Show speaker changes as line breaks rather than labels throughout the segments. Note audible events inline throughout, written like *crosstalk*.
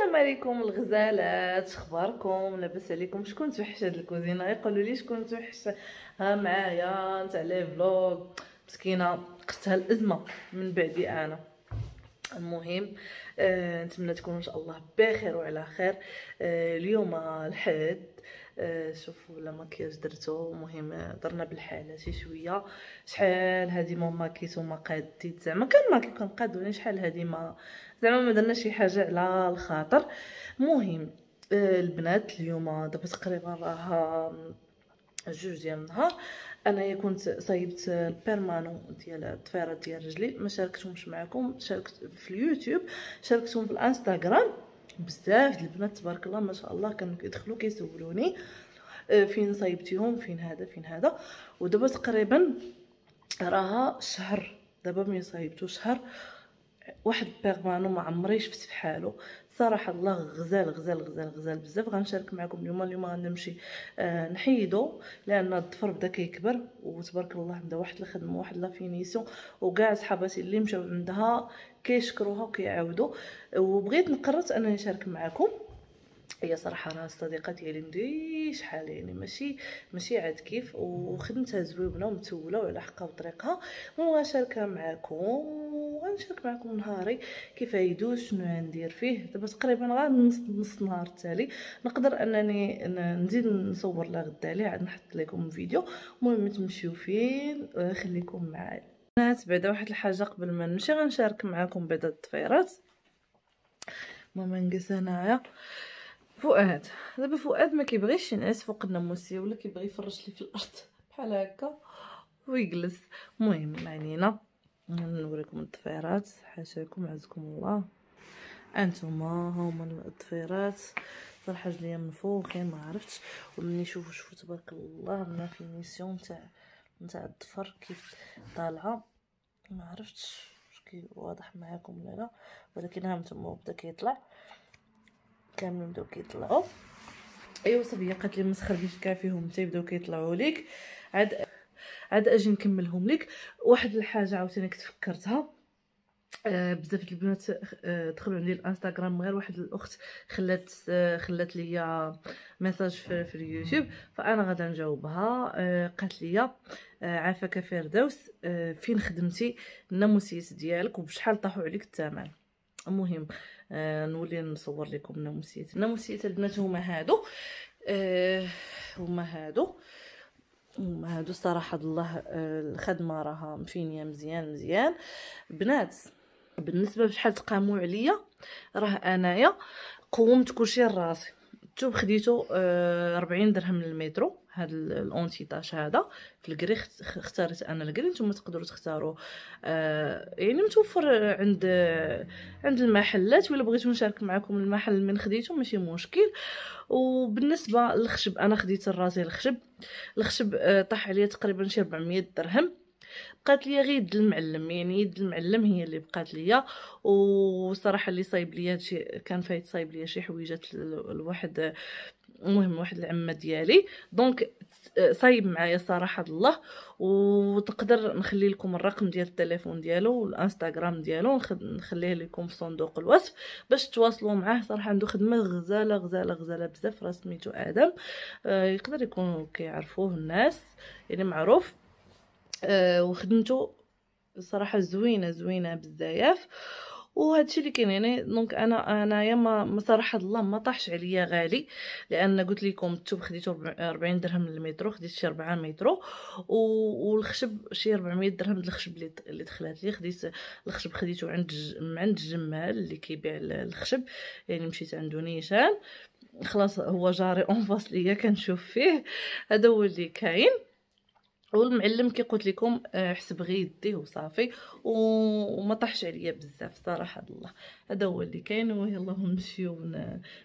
السلام عليكم الغزالات اخباركم لاباس عليكم شكون توحش هاد الكوزينه يقولوا لي شكون توحش ها معايا نتاع لي فلوغ مسكينه قتها الازمه من بعدي انا المهم آه نتمنى تكونوا ان شاء الله بخير وعلى خير آه اليوم الحد آه شوفوا لا ماكياج درتو المهم درنا بالحاله شي شويه شحال هذه ما ماكيت وما قاديت زعما كان ماكي كنقادوني يعني شحال هذه ما زعما ما درنا شي حاجه على الخاطر المهم آه، البنات اليوم دابا تقريبا راها جوج ديال النهار انايا كنت صايبت البيرمانو ديال الضفيره ديال رجلي ما شاركتهمش معكم شاركت في اليوتيوب شاركتهم في الانستغرام بزاف ديال البنات تبارك الله ما شاء الله كانوا كيدخلوا كيسولوني آه، فين صايبتيهم فين هذا فين هذا ودابا تقريبا راها شهر دابا ملي صايبتو شهر واحد بيرمانو ما عمري شفت فحالو صراحه الله غزال غزال غزال غزال بزاف غنشارك معكم اليوم اليوم غنمشي آه، نحيدو لان الظفر بدا كيكبر وتبارك الله عندها واحد الخدمه واحد لا فينيسيون وكاع صحاباتي اللي مشاو عندها كيشكروها وكيعاودوا وبغيت نقررت انني نشارك معكم هي صراحه راه الصديقه ديالي مدي شحال يعني ماشي ماشي عاد كيف وخدمتها زويونه ومتوله وعلى حقها وطريقها وغنشاركها معكم غنشارك معكم نهاري كيف يدوز شنو غندير فيه دابا تقريبا غير نص نص نهار التالي نقدر انني نزيد نصور لا غدا لي عاد نحط لكم فيديو المهم تمشيو فين آه، خليكم معايا البنات بعدا واحد الحاجه قبل ما نمشي غنشارك معكم بعدا الطفيرات ماما نجلس هنايا فؤاد دابا فؤاد ما كيبغيش ينعس فوق الناموسيه ولا كيبغي يفرش لي في الارض بحال هكا ويجلس المهم معنينا نوريكم الضفيرات حاشاكم عزكم الله انتما هما الضفيرات صراحه جليا من فوق ما عرفتش ومني شوفوا شوفوا تبارك الله ما في ميسيون تاع نتاع الضفر كيف طالعه ما عرفتش كي واضح معاكم ولا لا ولكن ها نتوما بدا كيطلع كامل بداو كيطلعوا ايوا صبيه قالت لي مسخر بيش كاع فيهم حتى يبداو كيطلعوا ليك عاد عاد اجي نكملهم لك واحد الحاجه عاوتاني كنت فكرتها آه بزاف البنات آه، دخلوا عندي الانستغرام غير واحد الاخت خلات آه، خلات ليا ميساج في, اليوتيوب فانا غادا نجاوبها آه، قالت لي عافاك فردوس فين خدمتي الناموسيس ديالك وبشحال طاحوا عليك الثمن المهم نولي نصور لكم الناموسيات الناموسيات البنات هما هادو هما هادو هادو صراحه الله آه، الخدمه راها مفينيه مزيان مزيان بنات بالنسبه بشحال تقاموا عليا راه انايا قومت كلشي لراسي التوب خديتو آه، ربعين درهم للمترو هاد الاونتيطاج هذا في الكري اختارت انا الكري نتوما تقدروا تختاروا آه، يعني متوفر عند عند المحلات ولا بغيتو نشارك معكم المحل من خديتو ماشي مشكل وبالنسبه للخشب انا خديت الرازي الخشب الخشب آه، طاح عليا تقريبا شي 400 درهم بقات ليا غير يد المعلم يعني يد المعلم هي اللي بقات ليا وصراحه اللي صايب ليا هادشي كان فايت صايب ليا شي حويجات لواحد المهم واحد العمه ديالي دونك صايب معايا صراحه الله وتقدر نخلي لكم الرقم ديال التليفون ديالو والانستغرام ديالو نخليه لكم في صندوق الوصف باش تواصلوا معاه صراحه عنده خدمه غزاله غزاله غزاله بزاف راه سميتو ادم آه يقدر يكون كيعرفوه الناس يعني معروف آه، وخدمته صراحه زوينه زوينه بزاف الشيء اللي كاين يعني دونك انا انايا ما صراحه الله ما طاحش عليا غالي لان قلت لكم الثوب خديته 40 درهم للمترو خديت شي 4 مترو والخشب شي 400 درهم الخشب اللي دخلات لي خديت الخشب خديته عند عند الجمال اللي كيبيع الخشب يعني مشيت عندو نيشان خلاص هو جاري اون فاس ليا كنشوف فيه هذا هو اللي كاين والمعلم كي قلت لكم آه، حسب غير يديه وصافي وما طاحش عليا بزاف صراحه الله هذا هو اللي كاين ويلا نمشيو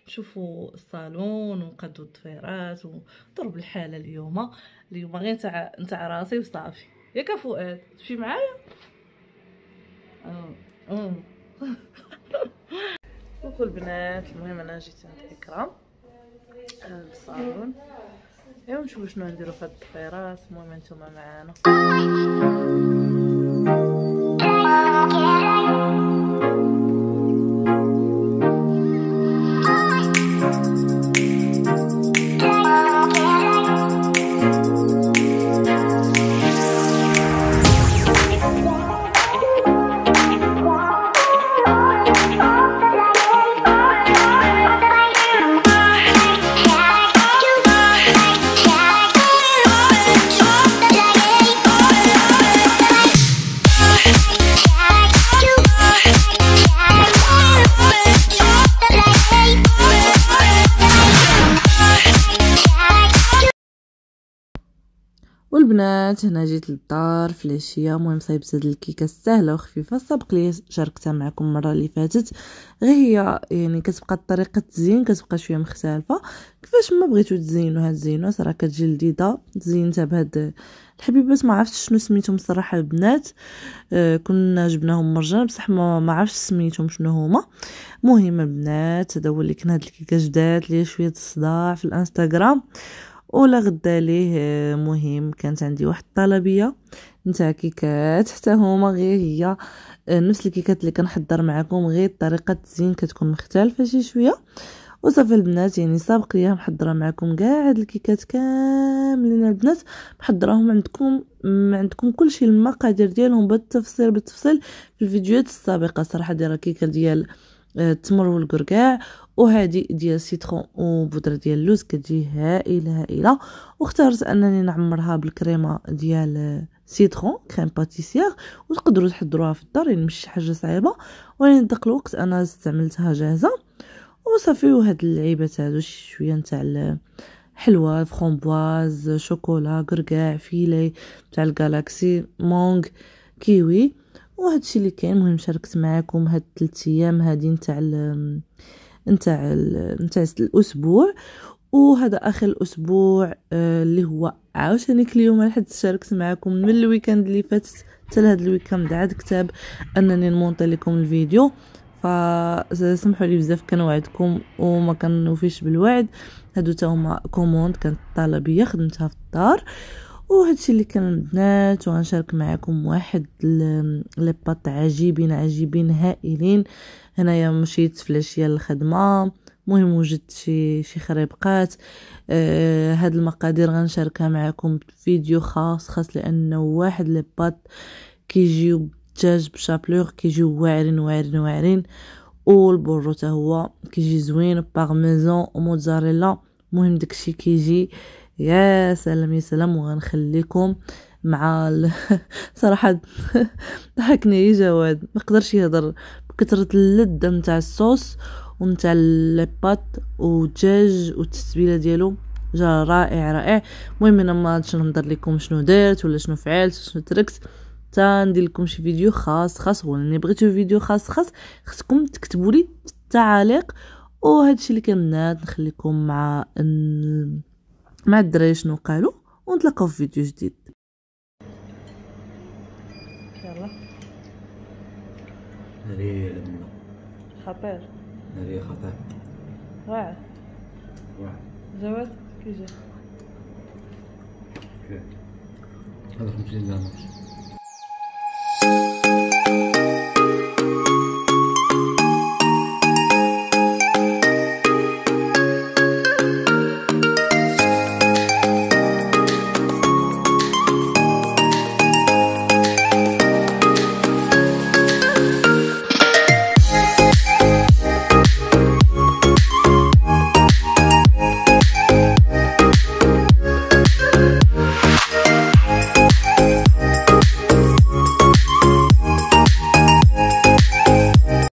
نشوفوا الصالون ونقادوا الضفيرات وضرب الحاله اليوم اليوم غير نتاع نتاع راسي وصافي ياك فؤاد تمشي معايا اه البنات آه. *laughs* المهم انا جيت عند اكرام الصالون آه، ايوا نشوفو شنو نديرو في هاد المهم نتوما معانا البنات هنا جيت للدار في العشيه المهم صايبت هاد الكيكه سهله وخفيفه سبق لي شاركتها معكم المره اللي فاتت غير هي يعني كتبقى طريقه التزيين كتبقى شويه مختلفه كيفاش ما بغيتو تزينوها تزينوها صراحه كتجي لذيذه تزينتها بهاد الحبيبات ما عرفتش شنو سميتهم الصراحه البنات آه، كنا جبناهم مرجان بصح ما ما عرفتش سميتهم شنو هما المهم البنات هذا هو اللي كان هاد الكيكه جدات لي شويه الصداع في الانستغرام ولا غدا ليه مهم كانت عندي واحد الطلبيه نتا كيكات حتى هما غير هي نفس الكيكات اللي كنحضر معكم غير طريقه التزيين كتكون مختلفه شي شويه وصافي البنات يعني سابق ليا محضره معكم كاع هاد الكيكات كاملين البنات محضراهم عندكم عندكم كلشي المقادير ديالهم بالتفصيل بالتفصيل في الفيديوهات السابقه صراحه دايره الكيكه ديال التمر آه، والكركاع وهذه ديال سيترون وبودره ديال اللوز كتجي هائله هائله واخترت انني نعمرها بالكريمه ديال سيترون كريم باتيسيير وتقدروا تحضروها في الدار يعني مش حاجه صعيبه ولكن داك الوقت انا استعملتها جاهزه وصافي وهاد اللعيبات هادو شويه نتاع حلوه فرومبواز شوكولا كركاع فيلي تاع الجالاكسي مونغ كيوي وهادشي اللي كاين مهم شاركت معاكم هاد 3 ايام هادي نتاع نتاع نتاع الاسبوع وهذا اخر الاسبوع آه، اللي هو عاوتاني اليوم لحد شاركت معكم من الويكند اللي فات حتى لهذا الويكند عاد كتاب انني نمونطي لكم الفيديو فسمحوا لي بزاف كنوعدكم وما كنوفيش بالوعد هادو تا هما كوموند كانت طلبيه خدمتها في الدار وهادشي اللي كان البنات وغنشارك معكم واحد لي بات عجيبين عجيبين هائلين هنايا مشيت في العشيه للخدمه مهم وجدت شي شي خريبقات آه هاد المقادير غنشاركها معكم فيديو خاص خاص لانه واحد لي بات كيجيو بالدجاج بشابلوغ كيجيو واعرين واعرين واعرين والبرو حتى هو كيجي زوين بارميزون وموتزاريلا المهم داكشي كيجي آه يا سلام يا سلام وغنخليكم مع ال... *laughs* صراحه ضحكني *laughs* جواد ما قدرش يهضر بكثره اللذه نتاع الصوص ونتاع لي والدجاج والتسبيلة ديالو جا رائع رائع المهم انا ما غاديش نهضر لكم شنو درت ولا شنو فعلت شنو تركت تا ندير لكم شي فيديو خاص خاص هو اللي بغيتو فيديو خاص خاص خصكم تكتبوا لي في التعاليق وهذا الشيء اللي كان نخليكم مع مع الدراري شنو قالوا ونتلاقاو في فيديو جديد يلا ناري لمنا خطير ناري خطير واعر واعر زواج كي جا كي هذا 50 درهم